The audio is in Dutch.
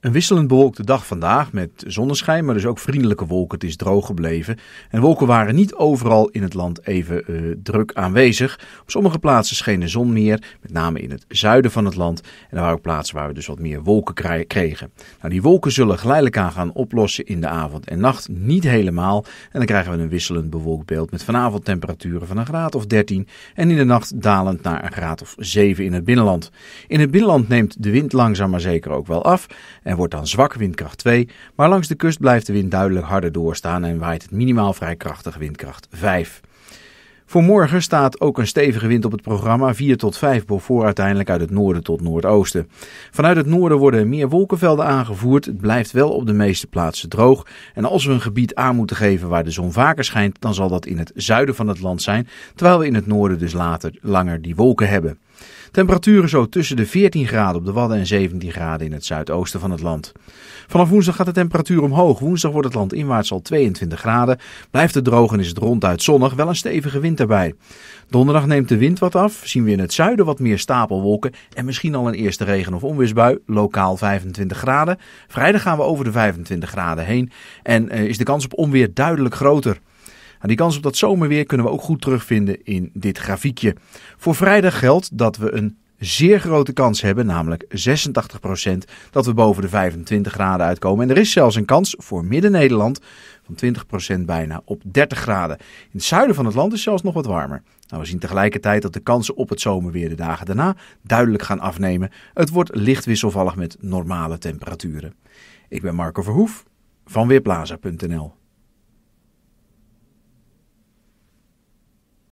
Een wisselend bewolkte dag vandaag met zonneschijn, maar dus ook vriendelijke wolken. Het is droog gebleven. En wolken waren niet overal in het land even eh, druk aanwezig. Op sommige plaatsen scheen de zon meer, met name in het zuiden van het land. En er waren ook plaatsen waar we dus wat meer wolken kregen. Nou, die wolken zullen geleidelijk aan gaan oplossen in de avond en nacht. Niet helemaal. En dan krijgen we een wisselend bewolkt beeld met vanavond temperaturen van een graad of 13. En in de nacht dalend naar een graad of 7 in het binnenland. In het binnenland neemt de wind langzaam maar zeker ook wel af en wordt dan zwak windkracht 2, maar langs de kust blijft de wind duidelijk harder doorstaan en waait het minimaal vrij krachtige windkracht 5. Voor morgen staat ook een stevige wind op het programma, 4 tot 5 voor uiteindelijk uit het noorden tot noordoosten. Vanuit het noorden worden meer wolkenvelden aangevoerd, het blijft wel op de meeste plaatsen droog. En als we een gebied aan moeten geven waar de zon vaker schijnt, dan zal dat in het zuiden van het land zijn, terwijl we in het noorden dus later langer die wolken hebben. Temperaturen zo tussen de 14 graden op de Wadden en 17 graden in het zuidoosten van het land. Vanaf woensdag gaat de temperatuur omhoog. Woensdag wordt het land inwaarts al 22 graden. Blijft het droog en is het ronduit zonnig, wel een stevige wind erbij. Donderdag neemt de wind wat af, zien we in het zuiden wat meer stapelwolken en misschien al een eerste regen- of onweersbui, lokaal 25 graden. Vrijdag gaan we over de 25 graden heen en eh, is de kans op onweer duidelijk groter. Nou, die kans op dat zomerweer kunnen we ook goed terugvinden in dit grafiekje. Voor vrijdag geldt dat we een zeer grote kans hebben, namelijk 86%, dat we boven de 25 graden uitkomen. En er is zelfs een kans voor Midden-Nederland van 20% bijna op 30 graden. In het zuiden van het land is zelfs nog wat warmer. Nou, we zien tegelijkertijd dat de kansen op het zomerweer de dagen daarna duidelijk gaan afnemen. Het wordt licht wisselvallig met normale temperaturen. Ik ben Marco Verhoef van Weerplaza.nl.